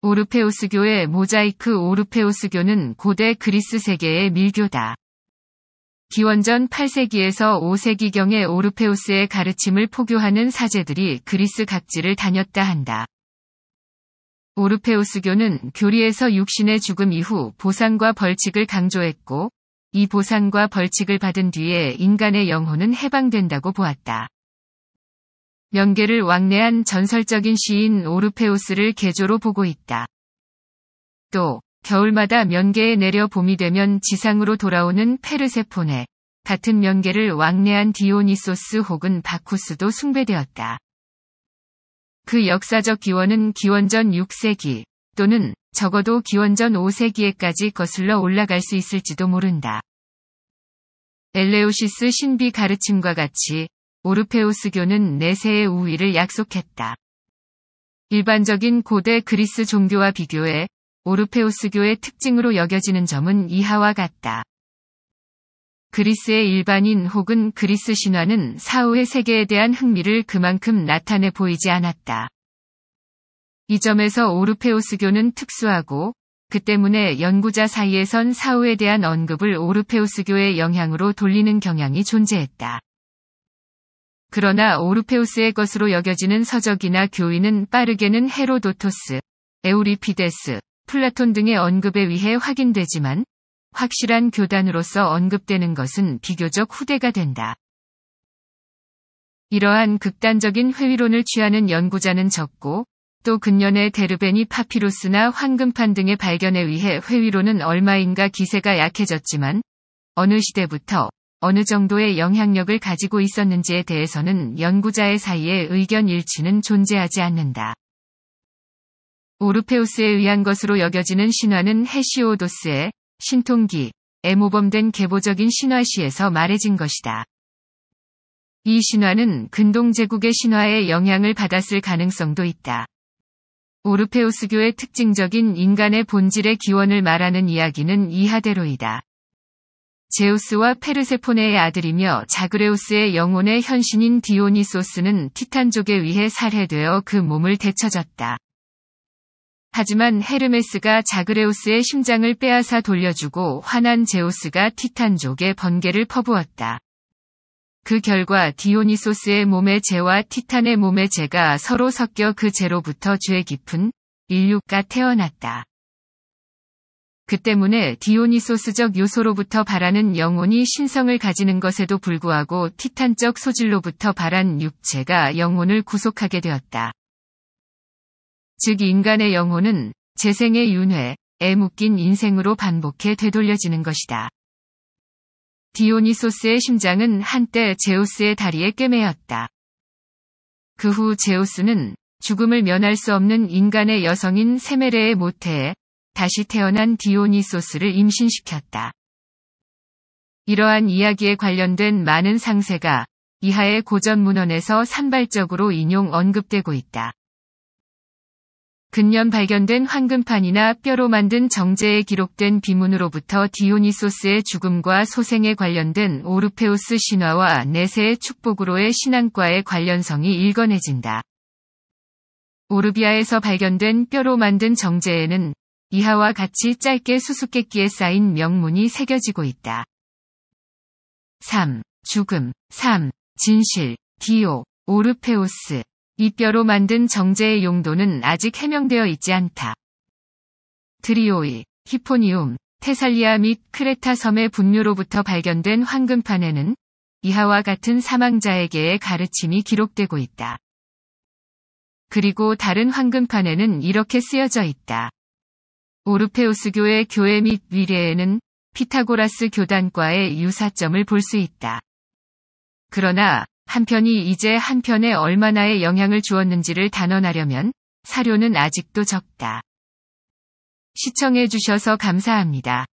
오르페우스교의 모자이크 오르페우스교는 고대 그리스 세계의 밀교다. 기원전 8세기에서 5세기경에 오르페우스의 가르침을 포교하는 사제들이 그리스 각지를 다녔다 한다. 오르페우스교는 교리에서 육신의 죽음 이후 보상과 벌칙을 강조했고, 이 보상과 벌칙을 받은 뒤에 인간의 영혼은 해방된다고 보았다. 명계를 왕래한 전설적인 시인 오르페우스를 개조로 보고 있다. 또 겨울마다 명계에 내려 봄이 되면 지상으로 돌아오는 페르세포네 같은 명계를 왕래한 디오니소스 혹은 바쿠스도 숭배되었다. 그 역사적 기원은 기원전 6세기 또는 적어도 기원전 5세기에까지 거슬러 올라갈 수 있을지도 모른다. 엘레오시스 신비 가르침과 같이 오르페우스교는 내세의 우위를 약속했다. 일반적인 고대 그리스 종교와 비교해 오르페우스교의 특징으로 여겨지는 점은 이하와 같다. 그리스의 일반인 혹은 그리스 신화는 사후의 세계에 대한 흥미를 그만큼 나타내 보이지 않았다. 이 점에서 오르페우스교는 특수하고 그 때문에 연구자 사이에선 사후에 대한 언급을 오르페우스교의 영향으로 돌리는 경향이 존재했다. 그러나 오르페우스의 것으로 여겨지는 서적이나 교의는 빠르게는 헤로도토스, 에우리피데스, 플라톤 등의 언급에 의해 확인되지만 확실한 교단으로서 언급되는 것은 비교적 후대가 된다. 이러한 극단적인 회의론을 취하는 연구자는 적고 또근년의데르베니 파피루스나 황금판 등의 발견에 의해 회의론은 얼마인가 기세가 약해졌지만 어느 시대부터 어느 정도의 영향력을 가지고 있었는지에 대해서는 연구자의 사이에 의견 일치는 존재하지 않는다. 오르페우스에 의한 것으로 여겨지는 신화는 헤시오도스의 신통기, 에 모범된 계보적인 신화시에서 말해진 것이다. 이 신화는 근동 제국의 신화에 영향을 받았을 가능성도 있다. 오르페우스교의 특징적인 인간의 본질의 기원을 말하는 이야기는 이하대로이다. 제우스와 페르세포네의 아들이며 자그레우스의 영혼의 현신인 디오니소스는 티탄족에 의해 살해되어 그 몸을 되쳐졌다. 하지만 헤르메스가 자그레우스의 심장을 빼앗아 돌려주고 화난 제우스가 티탄족의 번개를 퍼부었다. 그 결과 디오니소스의 몸의 죄와 티탄의 몸의 죄가 서로 섞여 그 죄로부터 죄 깊은 인류가 태어났다. 그 때문에 디오니소스적 요소로부터 바라는 영혼이 신성을 가지는 것에도 불구하고 티탄적 소질로부터 바란 육체가 영혼을 구속하게 되었다. 즉 인간의 영혼은 재생의 윤회애 묶인 인생으로 반복해 되돌려지는 것이다. 디오니소스의 심장은 한때 제우스의 다리에 꿰매였다. 그 후 제우스는 죽음을 면할 수 없는 인간의 여성인 세메레의 모태에 다시 태어난 디오니소스를 임신시켰다. 이러한 이야기에 관련된 많은 상세가 이하의 고전 문헌에서 산발적으로 인용 언급되고 있다. 근년 발견된 황금판이나 뼈로 만든 정제에 기록된 비문으로부터 디오니소스의 죽음과 소생에 관련된 오르페우스 신화와 내세의 축복으로의 신앙과의 관련성이 일건해진다. 오르비아에서 발견된 뼈로 만든 정제에는 이하와 같이 짧게 수수께끼에 쌓인 명문이 새겨지고 있다. 3. 죽음 3. 진실 디오 오르페우스 이 뼈로 만든 정제의 용도는 아직 해명되어 있지 않다. 드리오이 히포니움 테살리아 및 크레타 섬의 분뇨로부터 발견된 황금판에는 이하와 같은 사망자에게의 가르침이 기록되고 있다. 그리고 다른 황금판에는 이렇게 쓰여져 있다. 오르페우스교의 교회 및 미래에는 피타고라스 교단과의 유사점을 볼 수 있다. 그러나 한편이 이제 한편에 얼마나의 영향을 주었는지를 단언하려면 사료는 아직도 적다. 시청해주셔서 감사합니다.